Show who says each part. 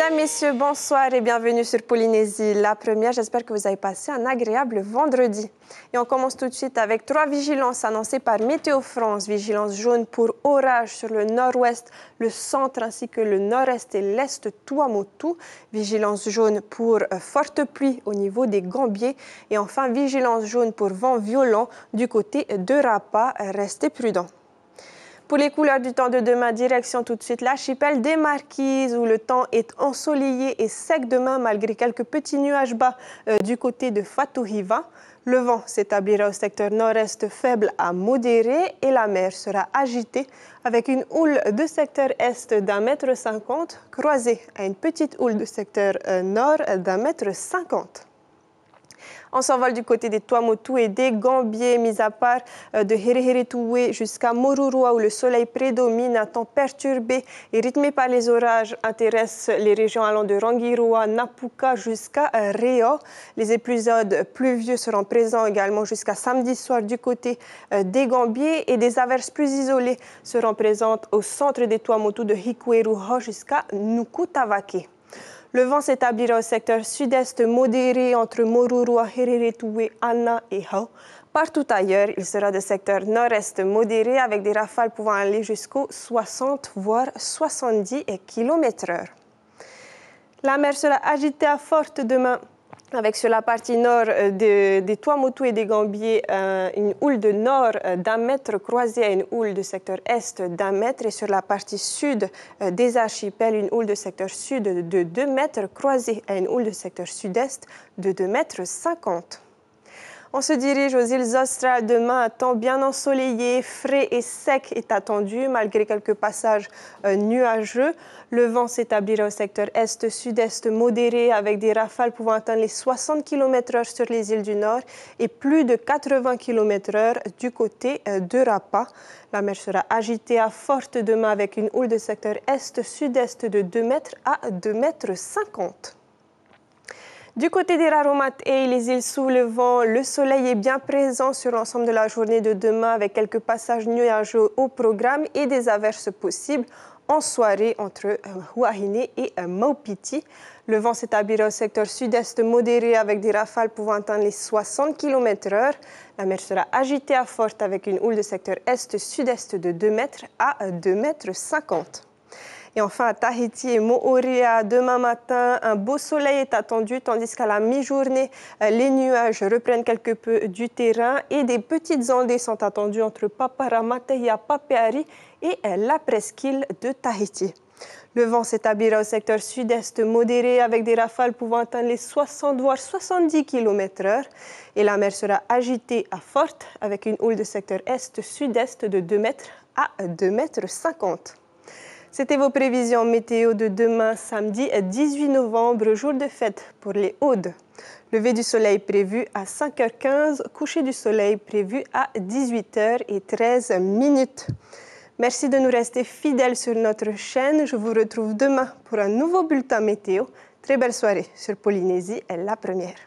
Speaker 1: Mesdames, Messieurs, bonsoir et bienvenue sur Polynésie, la première. J'espère que vous avez passé un agréable vendredi. Et on commence tout de suite avec trois vigilances annoncées par Météo France. Vigilance jaune pour orage sur le nord-ouest, le centre ainsi que le nord-est et l'est Tuamotu. Vigilance jaune pour euh, forte pluie au niveau des Gambiers. Et enfin, vigilance jaune pour vent violent du côté de Rapa. Restez prudents. Pour les couleurs du temps de demain, direction tout de suite l'archipel des Marquises où le temps est ensoleillé et sec demain malgré quelques petits nuages bas euh, du côté de Hiva. Le vent s'établira au secteur nord-est faible à modéré et la mer sera agitée avec une houle de secteur est d'un mètre cinquante croisée à une petite houle de secteur euh, nord d'un mètre cinquante. On s'envole du côté des Tuamotu et des Gambiers, mis à part euh, de Hereheretoué jusqu'à Moruroa où le soleil prédomine, un temps perturbé et rythmé par les orages intéresse les régions allant de Rangiroa, Napuka jusqu'à euh, Réa. Les épisodes pluvieux seront présents également jusqu'à samedi soir du côté euh, des Gambiers et des averses plus isolées seront présentes au centre des Tuamotu de Hikueruho jusqu'à Nukutavake. Le vent s'établira au secteur sud-est modéré entre Moruroa, Hereretoué, Anna et Hao. Partout ailleurs, il sera de secteur nord-est modéré avec des rafales pouvant aller jusqu'aux 60 voire 70 km/h. La mer sera agitée à forte demain avec sur la partie nord euh, des des Tuamotu et des Gambiers euh, une houle de nord euh, d'un mètre croisée à une houle de secteur est d'un mètre et sur la partie sud des archipels une houle de secteur sud de deux mètres croisée à une houle de secteur sud-est de deux mètres cinquante. On se dirige aux îles Australes. demain, un temps bien ensoleillé, frais et sec est attendu malgré quelques passages euh, nuageux. Le vent s'établira au secteur est-sud-est modéré avec des rafales pouvant atteindre les 60 km/h sur les îles du Nord et plus de 80 km/h du côté euh, de Rapa. La mer sera agitée à forte demain avec une houle de secteur est-sud-est de 2 m à 2 m. 50. Du côté des Raromates et les îles sous le vent, le soleil est bien présent sur l'ensemble de la journée de demain avec quelques passages nuageux au programme et des averses possibles en soirée entre Huahine euh, et euh, Maupiti. Le vent s'établira au secteur sud-est modéré avec des rafales pouvant atteindre les 60 km/h. La mer sera agitée à forte avec une houle de secteur est-sud-est de 2 m à 2 m. 50. Et enfin, à Tahiti et Moorea, demain matin, un beau soleil est attendu, tandis qu'à la mi-journée, euh, les nuages reprennent quelque peu du terrain et des petites ondées sont attendues entre Paparamateia, Papeari et euh, la presqu'île de Tahiti. Le vent s'établira au secteur sud-est modéré avec des rafales pouvant atteindre les 60 voire 70 km/h et la mer sera agitée à forte avec une houle de secteur est-sud-est de 2 mètres à 2 mètres 50. C'était vos prévisions météo de demain samedi 18 novembre, jour de fête pour les Audes. Lever du soleil prévu à 5h15, coucher du soleil prévu à 18h13 Merci de nous rester fidèles sur notre chaîne. Je vous retrouve demain pour un nouveau bulletin météo. Très belle soirée sur Polynésie, la première.